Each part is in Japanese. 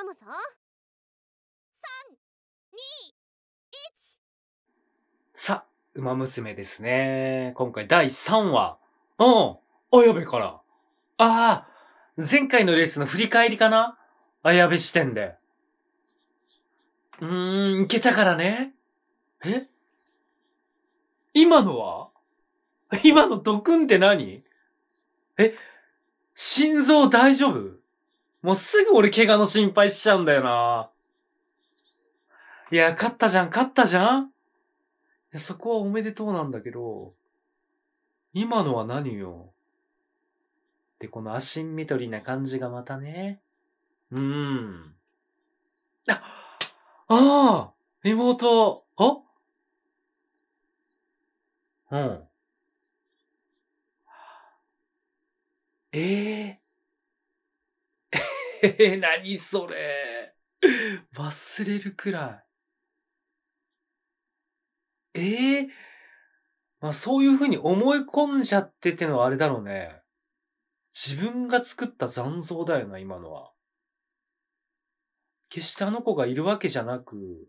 頼むぞ321さあ、ウマ娘ですね。今回第3話。うん。やべから。ああ、前回のレースの振り返りかな綾部視点で。うーん、いけたからね。え今のは今のドクンって何え心臓大丈夫もうすぐ俺怪我の心配しちゃうんだよな。いや、勝ったじゃん、勝ったじゃんいや、そこはおめでとうなんだけど、今のは何よ。で、このアシンミトリな感じがまたね。うん。あ、ああ妹、あうん。ええーえ何それ。忘れるくらい。ええー、まあそういうふうに思い込んじゃってってのはあれだろうね。自分が作った残像だよな、今のは。決してあの子がいるわけじゃなく、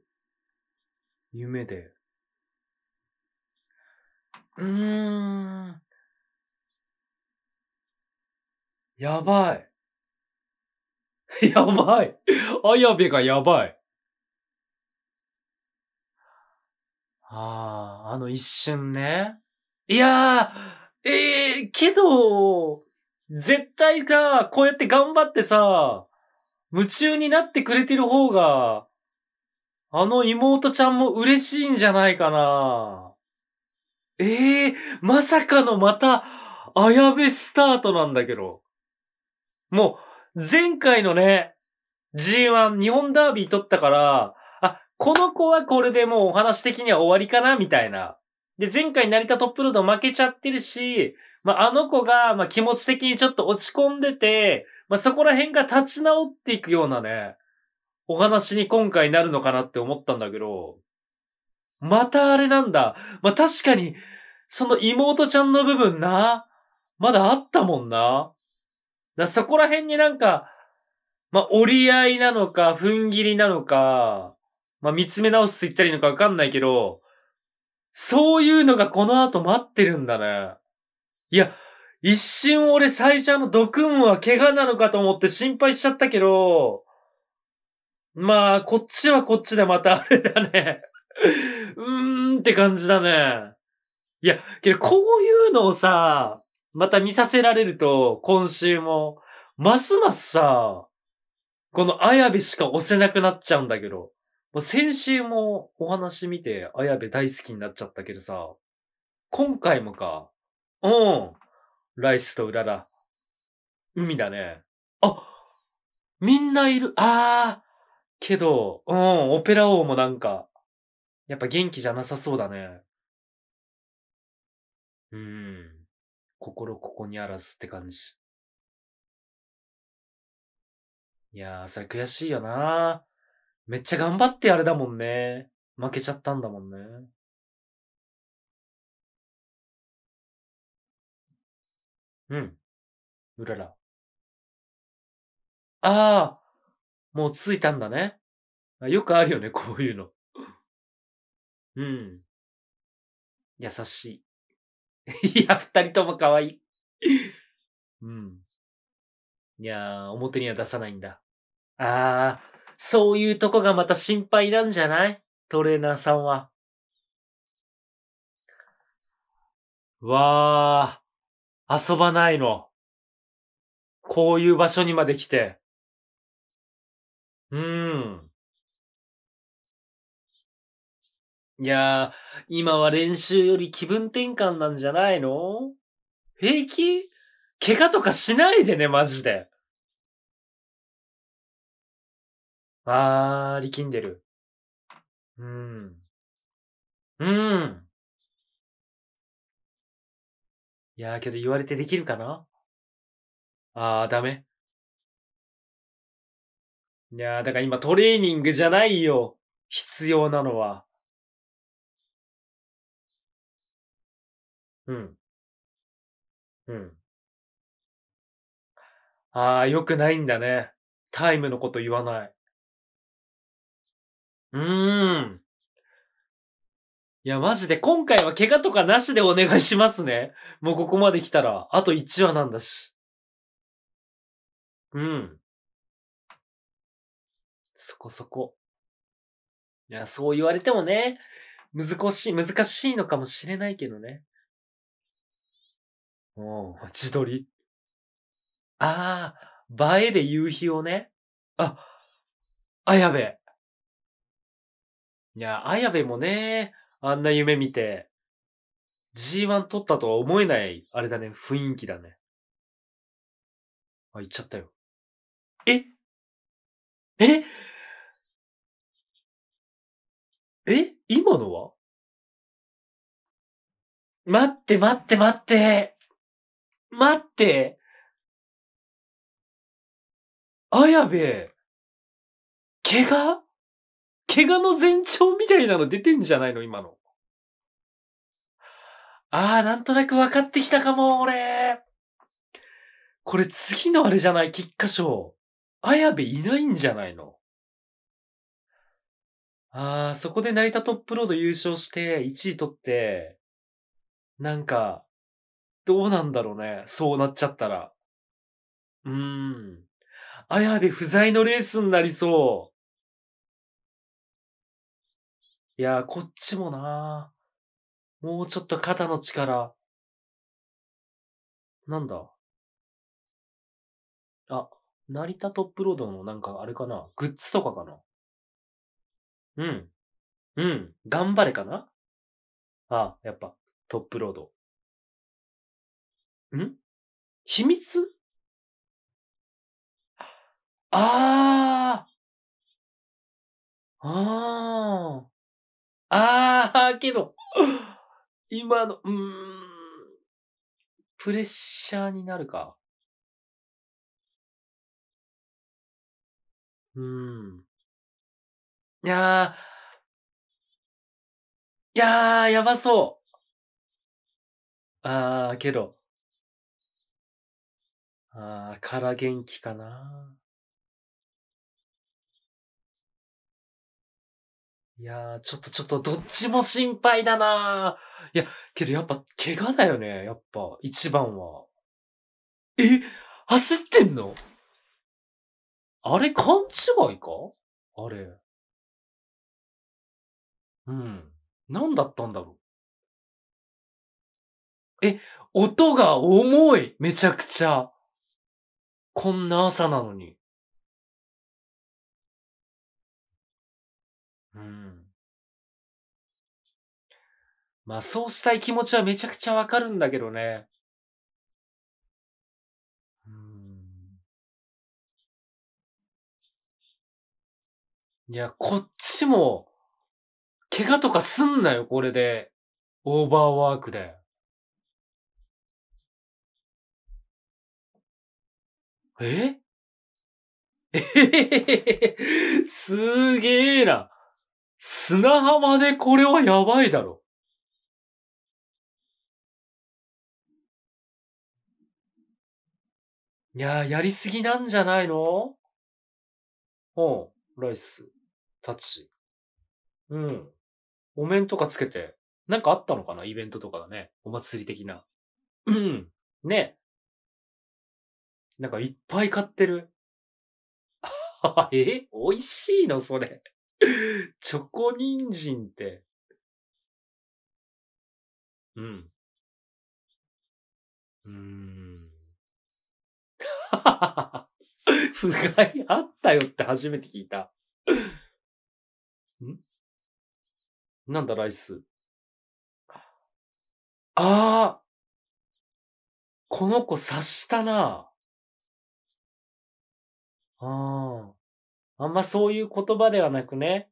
夢で。うーん。やばい。やばい。綾部がやばい。ああ、あの一瞬ね。いやー、ええー、けど、絶対さ、こうやって頑張ってさ、夢中になってくれてる方が、あの妹ちゃんも嬉しいんじゃないかな。ええー、まさかのまた、綾部スタートなんだけど。もう、前回のね、G1 日本ダービー取ったから、あ、この子はこれでもうお話的には終わりかな、みたいな。で、前回成田トップロード負けちゃってるし、まあ、あの子が、ま気持ち的にちょっと落ち込んでて、まあ、そこら辺が立ち直っていくようなね、お話に今回なるのかなって思ったんだけど、またあれなんだ。まあ、確かに、その妹ちゃんの部分な、まだあったもんな。だそこら辺になんか、まあ、折り合いなのか、踏ん切りなのか、まあ、見つめ直すと言ったらいいのかわかんないけど、そういうのがこの後待ってるんだね。いや、一瞬俺最初のドクンは怪我なのかと思って心配しちゃったけど、まあ、こっちはこっちでまたあれだね。うーんって感じだね。いや、けどこういうのをさ、また見させられると、今週も、ますますさ、この綾部しか押せなくなっちゃうんだけど、もう先週もお話見て綾部大好きになっちゃったけどさ、今回もか。うん。ライスとうらら。海だね。あ、みんないる。あー。けど、うん、オペラ王もなんか、やっぱ元気じゃなさそうだね。うん。心ここにあらずって感じ。いやー、それ悔しいよなめっちゃ頑張ってあれだもんね。負けちゃったんだもんね。うん。うらら。ああ、もう着いたんだね。よくあるよね、こういうの。うん。優しい。いや、二人とも可愛い。うん。いやー、表には出さないんだ。あー、そういうとこがまた心配なんじゃないトレーナーさんは。わー、遊ばないの。こういう場所にまで来て。うーん。いやー、今は練習より気分転換なんじゃないの平気怪我とかしないでね、マジで。あー、力んでる。うん。うん。いやー、けど言われてできるかなあー、ダメ。いやー、だから今トレーニングじゃないよ。必要なのは。うん。うん。ああ、良くないんだね。タイムのこと言わない。うーん。いや、マジで今回は怪我とかなしでお願いしますね。もうここまで来たら、あと1話なんだし。うん。そこそこ。いや、そう言われてもね、難しい、難しいのかもしれないけどね。うん。自撮り。ああ、映えで夕日をね。あ、綾部。いや、綾部もね、あんな夢見て、G1 取ったとは思えない、あれだね、雰囲気だね。あ、行っちゃったよ。えええ今のは待って待って待って待って。綾部、怪我怪我の前兆みたいなの出てんじゃないの今の。ああ、なんとなく分かってきたかも、俺。これ次のあれじゃない菊花賞。綾部いないんじゃないのああ、そこで成田トップロード優勝して、1位取って、なんか、どうなんだろうね。そうなっちゃったら。うーん。綾部不在のレースになりそう。いやー、こっちもなもうちょっと肩の力。なんだあ、成田トップロードのなんかあれかなグッズとかかなうん。うん。頑張れかなあ、やっぱ、トップロード。ん秘密ああ。ああ。ああ、けど、今の、うん。プレッシャーになるか。うん。いやー。いやー、やばそう。ああ、けど。ああ、から元気かな。いやー、ちょっとちょっとどっちも心配だないや、けどやっぱ怪我だよね、やっぱ、一番は。え走ってんのあれ勘違いかあれ。うん。何だったんだろう。え、音が重いめちゃくちゃ。こんな朝なのに。うん。まあそうしたい気持ちはめちゃくちゃわかるんだけどね。うん。いや、こっちも、怪我とかすんなよ、これで。オーバーワークで。ええへへへすげえな。砂浜でこれはやばいだろ。いやー、やりすぎなんじゃないのうん、ライス、タッチ。うん。お面とかつけて、なんかあったのかなイベントとかがね。お祭り的な。うん。ね。なんかいっぱい買ってる。え美味しいのそれ。チョコ人参って。うん。うーん。不甲斐あったよって初めて聞いた。んなんだライス。ああこの子察したな。ああ。あんまそういう言葉ではなくね。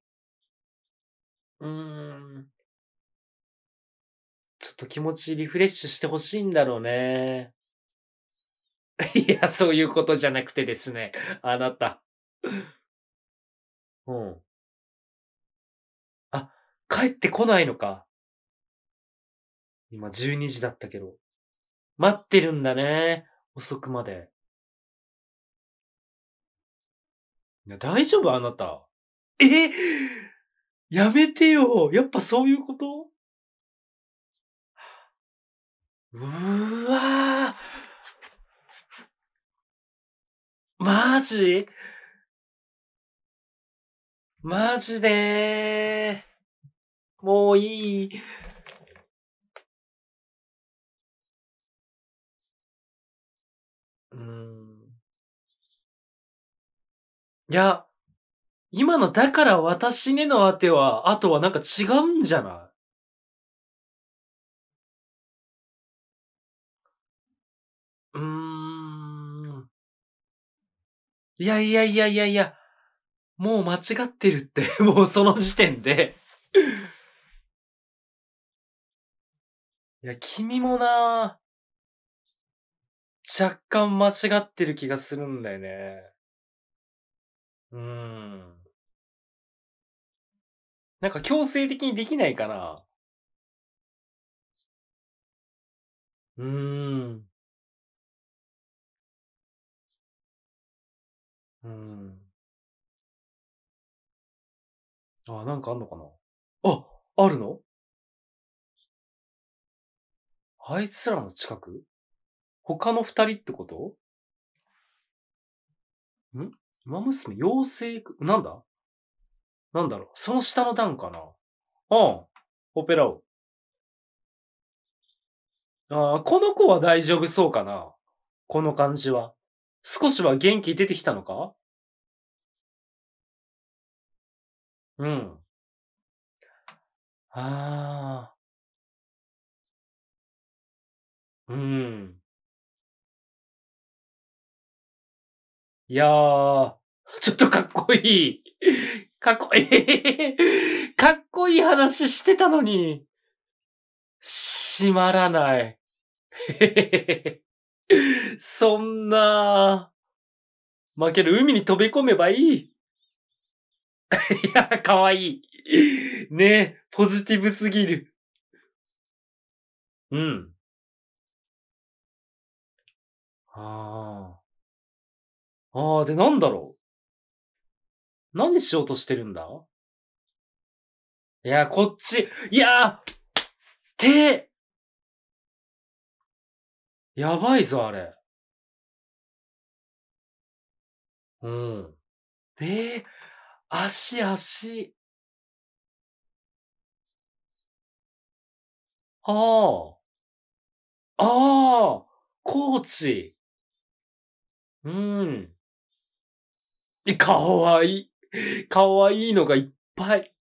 うーん。ちょっと気持ちリフレッシュしてほしいんだろうね。いや、そういうことじゃなくてですね。あなた。うん。あ、帰ってこないのか。今12時だったけど。待ってるんだね。遅くまで。大丈夫あなた。えやめてよやっぱそういうことうーわーマジマジでーもういい。うんいや、今のだから私ねのあては、あとはなんか違うんじゃないうん。いやいやいやいやいや、もう間違ってるって、もうその時点でいや、君もな若干間違ってる気がするんだよね。うーん。なんか強制的にできないかな。うーん。うーん。あ、なんかあんのかな。あ、あるのあいつらの近く他の二人ってことんマ娘、妖精、なんだなんだろうその下の段かなうん。オペラ王。ああ、この子は大丈夫そうかなこの感じは。少しは元気出てきたのかうん。ああ。うん。いやー、ちょっとかっこいい。かっこいい。かっこいい話してたのに。閉まらない。そんな、負ける海に飛び込めばいい。いや、かわいい。ねポジティブすぎる。うん。ああ。ああ、で、なんだろう。何しようとしてるんだいや、こっち、いや手やばいぞ、あれ。うん。え足、足。ああ。ああ。コーチ。うん。かわいい。かわいいのがいっぱい。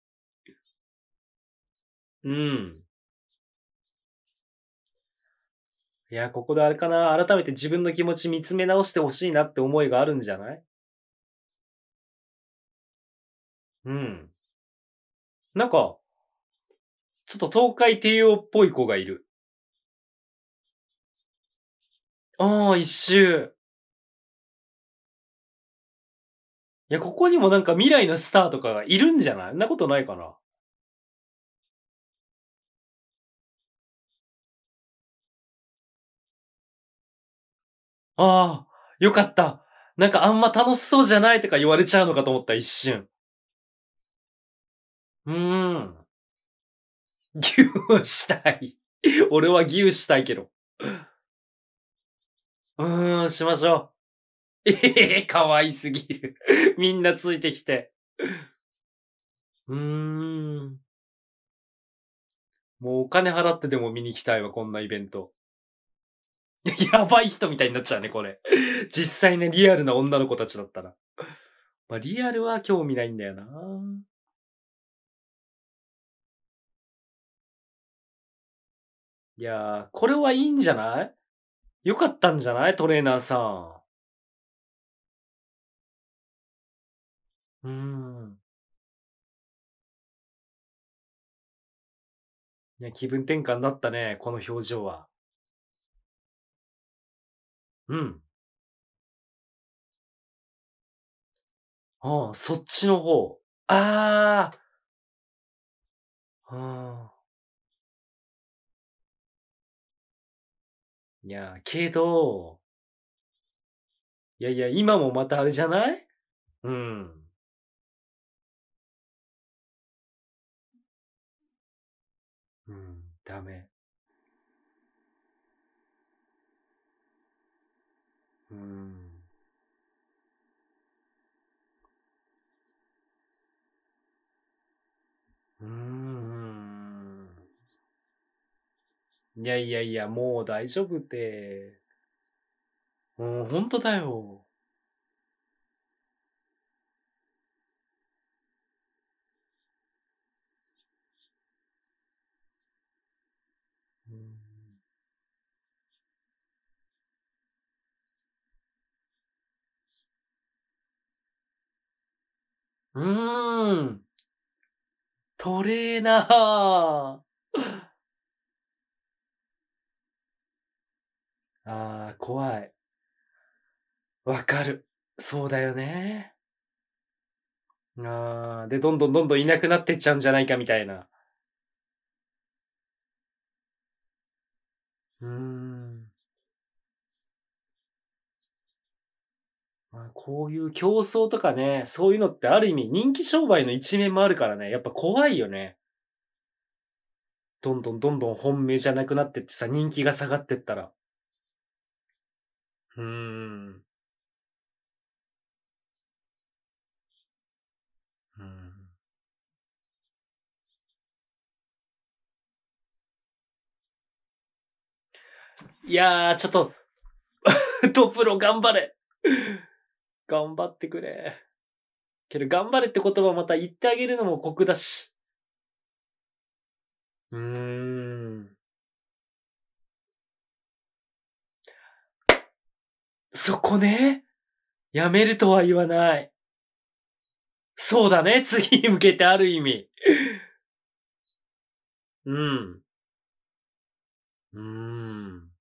うん。いや、ここであれかな。改めて自分の気持ち見つめ直してほしいなって思いがあるんじゃないうん。なんか、ちょっと東海帝王っぽい子がいる。ああ、一周。いや、ここにもなんか未来のスターとかがいるんじゃないそんなことないかな。ああ、よかった。なんかあんま楽しそうじゃないとか言われちゃうのかと思った、一瞬。うーん。牛ーしたい。俺は牛したいけど。うーん、しましょう。ええー、かわいすぎる。みんなついてきて。うーん。もうお金払ってでも見に行きたいわ、こんなイベント。やばい人みたいになっちゃうね、これ。実際ね、リアルな女の子たちだったら。まあ、リアルは興味ないんだよな。いやー、これはいいんじゃないよかったんじゃないトレーナーさん。うん。いや、気分転換だったね、この表情は。うん。ああ、そっちの方。ああ。ああ。いや、けどいやいや、今もまたあれじゃない？うん。うん、ダメ。うん。うん。いやいやいや、もう大丈夫って。うん、ほんとだよ。うーん。トレーナー。ああ、怖い。わかる。そうだよね。ああ、で、どんどんどんどんいなくなってっちゃうんじゃないかみたいな。うーん。まあ、こういう競争とかね、そういうのってある意味人気商売の一面もあるからね、やっぱ怖いよね。どんどんどんどん本命じゃなくなってってさ、人気が下がってったら。うーん。うん。いやー、ちょっと ドプロ頑張れ頑張ってくれ。けど、頑張れって言葉また言ってあげるのも酷だし。うーん。そこね。やめるとは言わない。そうだね。次に向けてある意味。うん。うーん。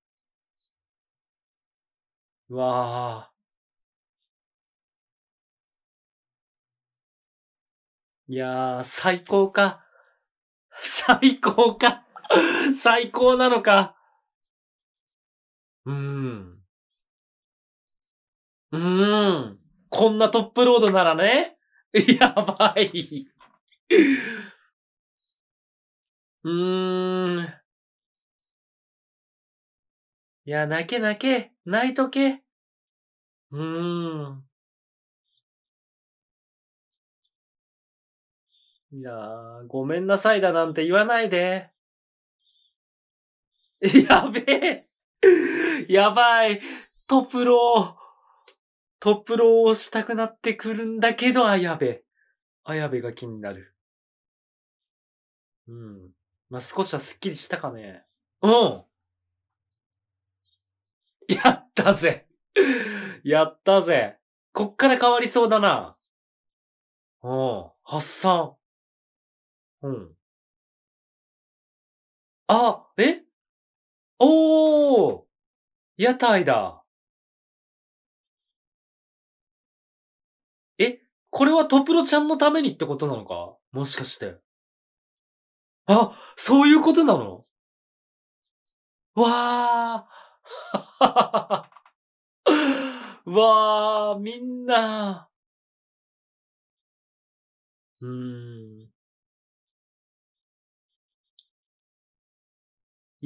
うわあ。いやー、最高か。最高か。最高なのか。うーん。うーん。こんなトップロードならね。やばい。うーん。いや、泣け泣け。泣いとけ。うーん。いやー、ごめんなさいだなんて言わないで。やべえやばいトプロトプロをしたくなってくるんだけど、あやべ。あやべが気になる。うん。まあ、少しはスッキリしたかね。うんやったぜやったぜこっから変わりそうだな。うん。発散。うん。あ、えおー屋台だ。え、これはトプロちゃんのためにってことなのかもしかして。あ、そういうことなのわー。わー、みんな。うーん。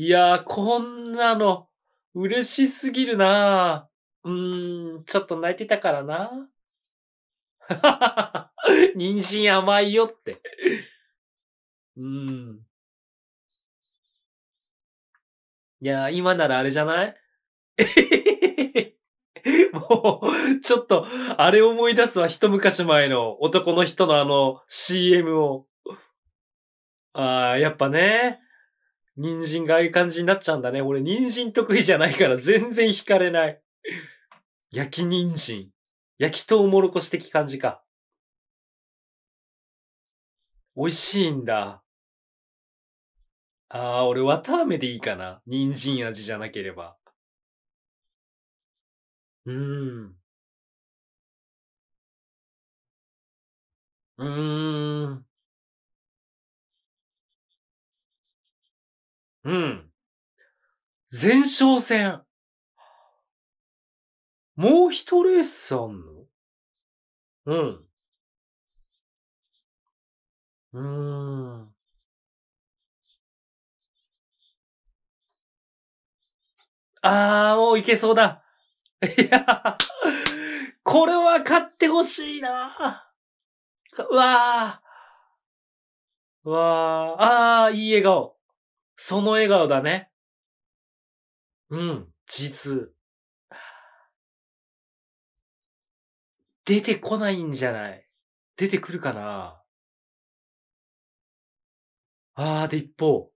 いやー、こんなの、嬉しすぎるなうーん、ちょっと泣いてたからな。はははは、人参甘いよって。うん。いや今ならあれじゃない もう、ちょっと、あれ思い出すわ、一昔前の男の人のあの CM を。ああ、やっぱね、人参がああいう感じになっちゃうんだね。俺人参得意じゃないから全然惹かれない。焼き人参。焼きとうもろこし的感じか。美味しいんだ。ああ、俺綿飴でいいかな。人参味じゃなければ。うーん。うーん。うん。前哨戦。もう一レースあんのうん。うーん。あー、もういけそうだ。いや、これは勝ってほしいな。うわー。うわー。あー、いい笑顔。その笑顔だね。うん、実。出てこないんじゃない出てくるかなあーで一方。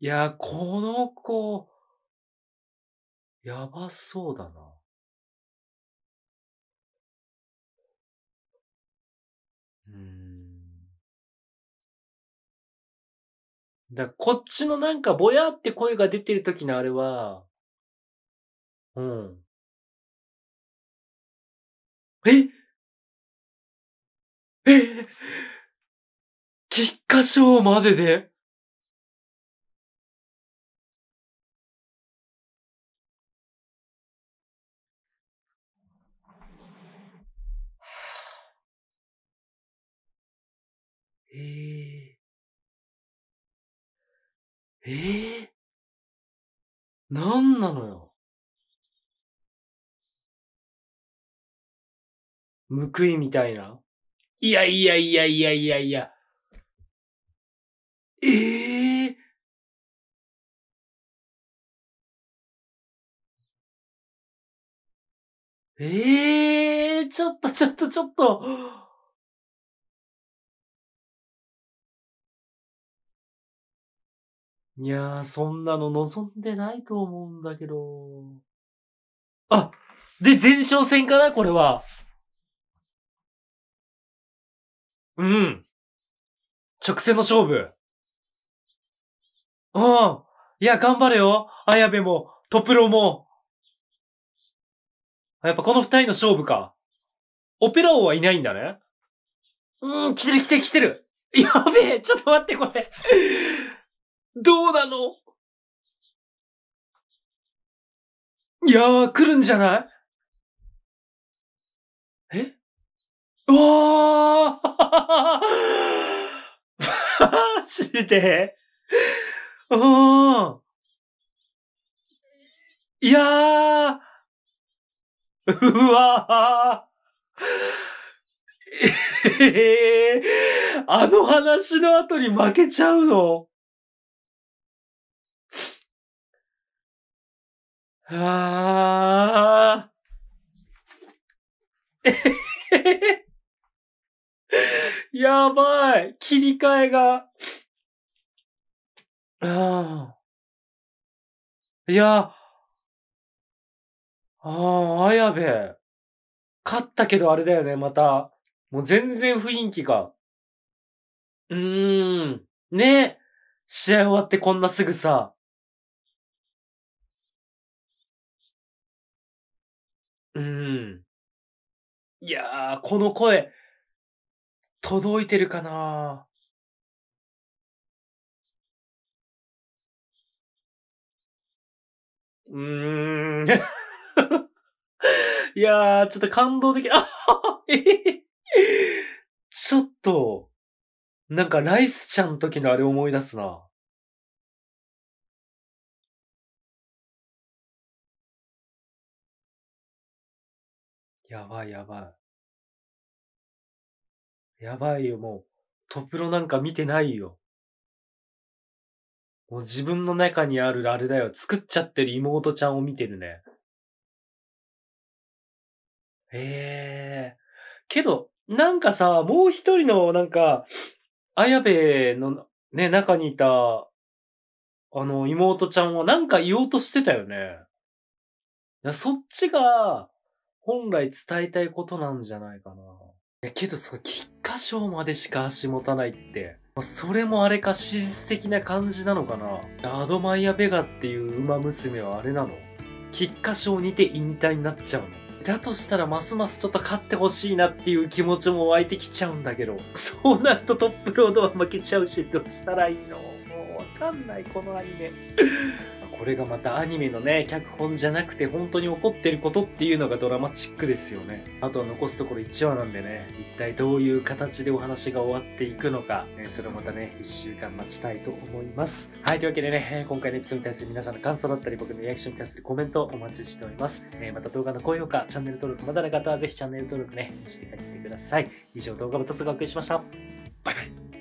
いやー、この子、やばそうだな。うんだこっちのなんかぼやって声が出てる時のあれは、うん。ええ菊花賞まででえ えーええー、なんなのよ。報いみたいな。いやいやいやいやいやいや。ええー、ええー、ちょっとちょっとちょっと。いやー、そんなの望んでないと思うんだけど。あで、前哨戦かなこれは。うん。直線の勝負。うん。いや、頑張れよ。綾部も、トプロも。やっぱこの二人の勝負か。オペラ王はいないんだね。うん、来てる来てる来てる。やべえ、ちょっと待って、これどうなのいやー、来るんじゃないえうわー マジでうん。いやー。うわー。えー、あの話の後に負けちゃうのああ。え やばい。切り替えが。ああ。いや。ああ、綾部。勝ったけどあれだよね、また。もう全然雰囲気が。うーん。ね試合終わってこんなすぐさ、うーん。いや、この声、届いてるかな？うーん。いや、ちょっと感動的。あ、ちょっと、なんかライスちゃん時のあれ思い出すな。やばいやばい。やばいよ、もう。トプロなんか見てないよ。もう自分の中にあるあれだよ。作っちゃってる妹ちゃんを見てるね。ええー。けど、なんかさ、もう一人の、なんか、綾部のね、中にいた、あの、妹ちゃんはなんか言おうとしてたよね。そっちが、本来伝えたいことなんじゃないかな。いやけどその菊花賞までしか足持たないって。それもあれか史実的な感じなのかなアドマイア・ベガっていう馬娘はあれなの菊花賞にて引退になっちゃうのだとしたらますますちょっと勝ってほしいなっていう気持ちも湧いてきちゃうんだけどそうなるとトップロードは負けちゃうしどうしたらいいのもうわかんないこのアニメこれがまたアニメのね脚本じゃなくて本当に起こってることっていうのがドラマチックですよねあとは残すところ1話なんでね一体どういう形でお話が終わっていくのか、えそれをまたね1週間待ちたいと思いますはいというわけでね今回のエピソードに対する皆さんの感想だったり僕のリアクションに対するコメントをお待ちしております、えまた動画の高評価チャンネル登録まだの方はぜひチャンネル登録ねして帰ってください以上動画の突がお送りしましたバイバイ